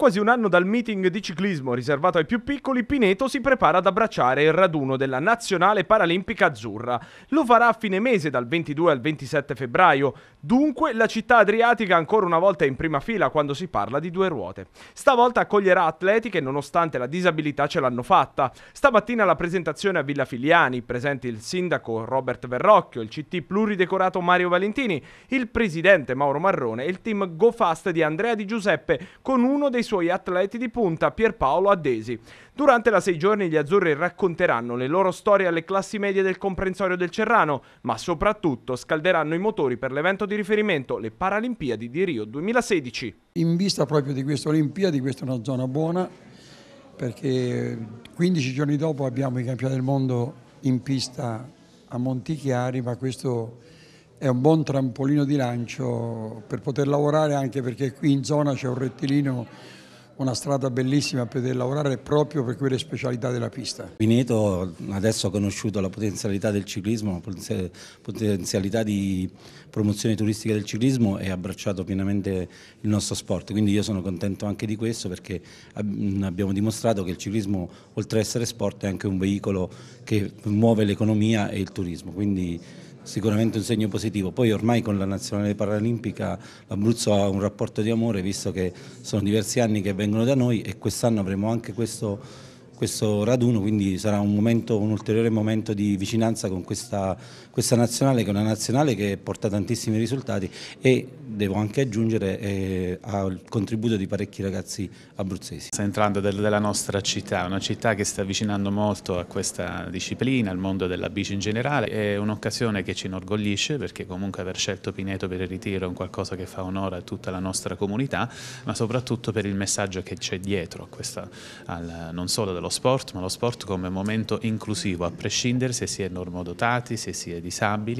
quasi un anno dal meeting di ciclismo riservato ai più piccoli, Pineto si prepara ad abbracciare il raduno della Nazionale Paralimpica Azzurra. Lo farà a fine mese, dal 22 al 27 febbraio. Dunque, la città adriatica ancora una volta è in prima fila quando si parla di due ruote. Stavolta accoglierà atleti che, nonostante la disabilità, ce l'hanno fatta. Stamattina la presentazione a Villa Filiani, presenti il sindaco Robert Verrocchio, il CT pluridecorato Mario Valentini, il presidente Mauro Marrone e il team GoFast di Andrea Di Giuseppe, con uno dei suoi suoi atleti di punta Pierpaolo Addesi. Durante la sei giorni gli azzurri racconteranno le loro storie alle classi medie del comprensorio del Cerrano, ma soprattutto scalderanno i motori per l'evento di riferimento, le Paralimpiadi di Rio 2016. In vista proprio di questa Olimpiadi, questa è una zona buona perché 15 giorni dopo abbiamo i campioni del mondo in pista a Montichiari, ma questo è un buon trampolino di lancio per poter lavorare anche perché qui in zona c'è un rettilineo una strada bellissima per poter lavorare proprio per quelle specialità della pista. Vineto adesso ha conosciuto la potenzialità del ciclismo, la potenzialità di promozione turistica del ciclismo e ha abbracciato pienamente il nostro sport, quindi io sono contento anche di questo perché abbiamo dimostrato che il ciclismo oltre ad essere sport è anche un veicolo che muove l'economia e il turismo, quindi sicuramente un segno positivo. Poi ormai con la nazionale paralimpica l'Abruzzo ha un rapporto di amore visto che sono diversi anni che vengono da noi e quest'anno avremo anche questo questo raduno, quindi sarà un, momento, un ulteriore momento di vicinanza con questa, questa, nazionale, che è una nazionale che porta tantissimi risultati e devo anche aggiungere eh, al contributo di parecchi ragazzi abruzzesi. Sta entrando del, della nostra città, una città che si sta avvicinando molto a questa disciplina, al mondo della bici in generale, è un'occasione che ci inorgoglisce perché comunque aver scelto Pineto per il ritiro è un qualcosa che fa onore a tutta la nostra comunità, ma soprattutto per il messaggio che c'è dietro, questa, al, non solo dello sport, ma lo sport come momento inclusivo, a prescindere se si è normodotati, se si è disabili,